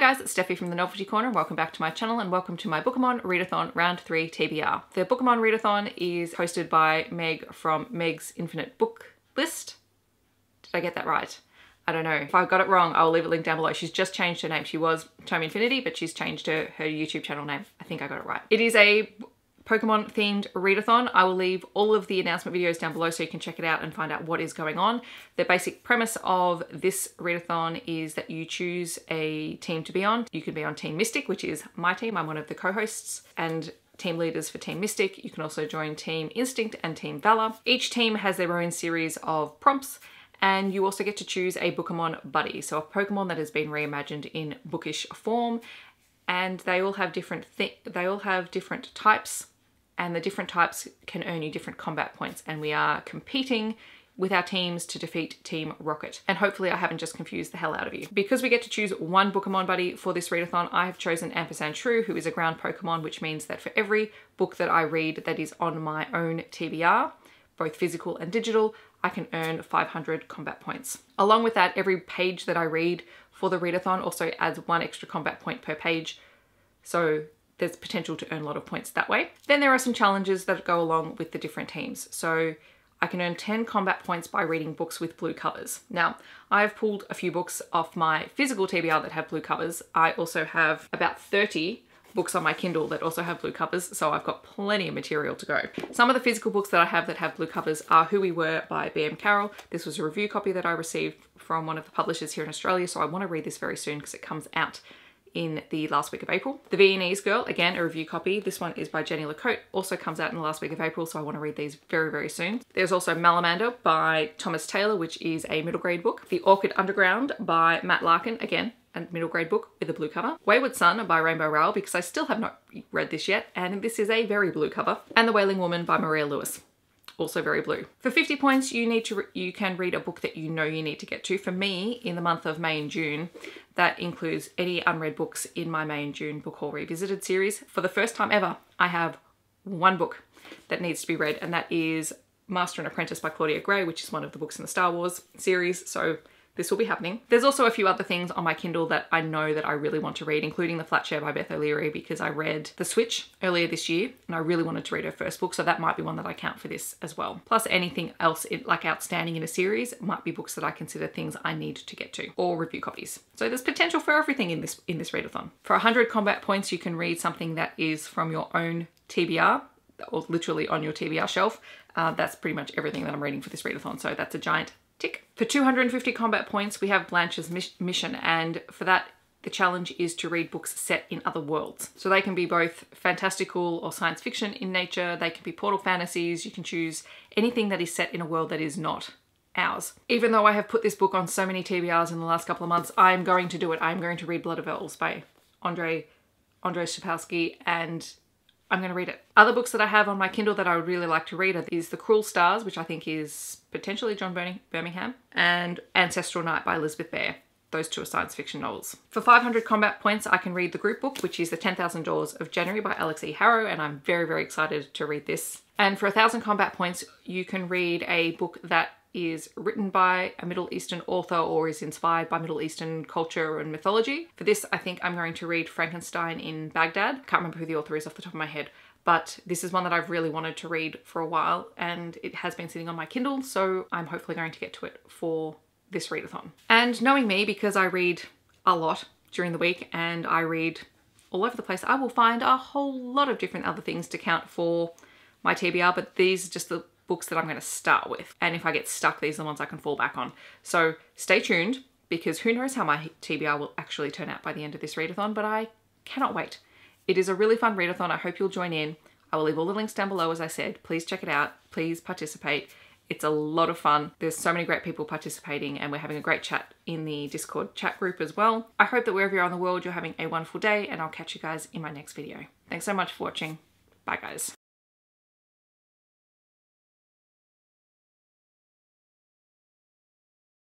guys, it's Steffi from the Novelty Corner welcome back to my channel and welcome to my Bookamon Readathon Round 3 TBR. The Bookamon Readathon is hosted by Meg from Meg's Infinite Book List. Did I get that right? I don't know. If I got it wrong, I'll leave a link down below. She's just changed her name. She was Tome Infinity, but she's changed her, her YouTube channel name. I think I got it right. It is a Pokemon themed readathon. I will leave all of the announcement videos down below so you can check it out and find out what is going on. The basic premise of this readathon is that you choose a team to be on. You can be on Team Mystic, which is my team. I'm one of the co-hosts and team leaders for Team Mystic. You can also join Team Instinct and Team Valor. Each team has their own series of prompts and you also get to choose a Pokemon buddy, so a Pokemon that has been reimagined in bookish form and they all have different they all have different types and the different types can earn you different combat points and we are competing with our teams to defeat Team Rocket. And hopefully I haven't just confused the hell out of you. Because we get to choose one Pokémon buddy for this readathon, I have chosen Ampersand True, who is a ground Pokemon, which means that for every book that I read that is on my own TBR, both physical and digital, I can earn 500 combat points. Along with that, every page that I read for the readathon also adds one extra combat point per page. So there's potential to earn a lot of points that way. Then there are some challenges that go along with the different teams. So I can earn 10 combat points by reading books with blue covers. Now, I've pulled a few books off my physical TBR that have blue covers. I also have about 30 books on my Kindle that also have blue covers, so I've got plenty of material to go. Some of the physical books that I have that have blue covers are Who We Were by B.M. Carroll. This was a review copy that I received from one of the publishers here in Australia, so I want to read this very soon because it comes out in the last week of April. The Viennese Girl, again, a review copy. This one is by Jenny Lacote, also comes out in the last week of April, so I want to read these very, very soon. There's also Malamander by Thomas Taylor, which is a middle grade book. The Orchid Underground by Matt Larkin, again, a middle grade book with a blue cover. Wayward Son by Rainbow Rowell, because I still have not read this yet, and this is a very blue cover. And The Wailing Woman by Maria Lewis also very blue. For 50 points, you need to you can read a book that you know you need to get to. For me, in the month of May and June, that includes any unread books in my main June book haul revisited series. For the first time ever, I have one book that needs to be read and that is Master and Apprentice by Claudia Gray, which is one of the books in the Star Wars series. So this will be happening. There's also a few other things on my Kindle that I know that I really want to read, including The Flatshare* by Beth O'Leary because I read The Switch earlier this year and I really wanted to read her first book. So that might be one that I count for this as well. Plus anything else in, like outstanding in a series might be books that I consider things I need to get to or review copies. So there's potential for everything in this, in this readathon. For 100 combat points, you can read something that is from your own TBR or literally on your TBR shelf. Uh, that's pretty much everything that I'm reading for this readathon. So that's a giant Tick. For 250 combat points, we have Blanche's mission, and for that, the challenge is to read books set in other worlds. So they can be both fantastical or science fiction in nature, they can be portal fantasies, you can choose anything that is set in a world that is not ours. Even though I have put this book on so many TBRs in the last couple of months, I'm going to do it. I'm going to read Blood of Elves by Andre Andre Sapowski and I'm going to read it. Other books that I have on my Kindle that I would really like to read are, is The Cruel Stars, which I think is potentially John Birmingham, and Ancestral Night by Elizabeth Bear. Those two are science fiction novels. For 500 combat points, I can read the group book, which is The 10,000 Doors of January by Alex E. Harrow, and I'm very, very excited to read this. And for 1,000 combat points, you can read a book that is written by a Middle Eastern author or is inspired by Middle Eastern culture and mythology. For this, I think I'm going to read Frankenstein in Baghdad. I can't remember who the author is off the top of my head, but this is one that I've really wanted to read for a while and it has been sitting on my Kindle, so I'm hopefully going to get to it for this readathon. And knowing me, because I read a lot during the week and I read all over the place, I will find a whole lot of different other things to count for my TBR, but these are just the books that I'm going to start with. And if I get stuck, these are the ones I can fall back on. So stay tuned because who knows how my TBR will actually turn out by the end of this readathon, but I cannot wait. It is a really fun readathon. I hope you'll join in. I will leave all the links down below, as I said. Please check it out. Please participate. It's a lot of fun. There's so many great people participating and we're having a great chat in the Discord chat group as well. I hope that wherever you are in the world, you're having a wonderful day and I'll catch you guys in my next video. Thanks so much for watching. Bye guys.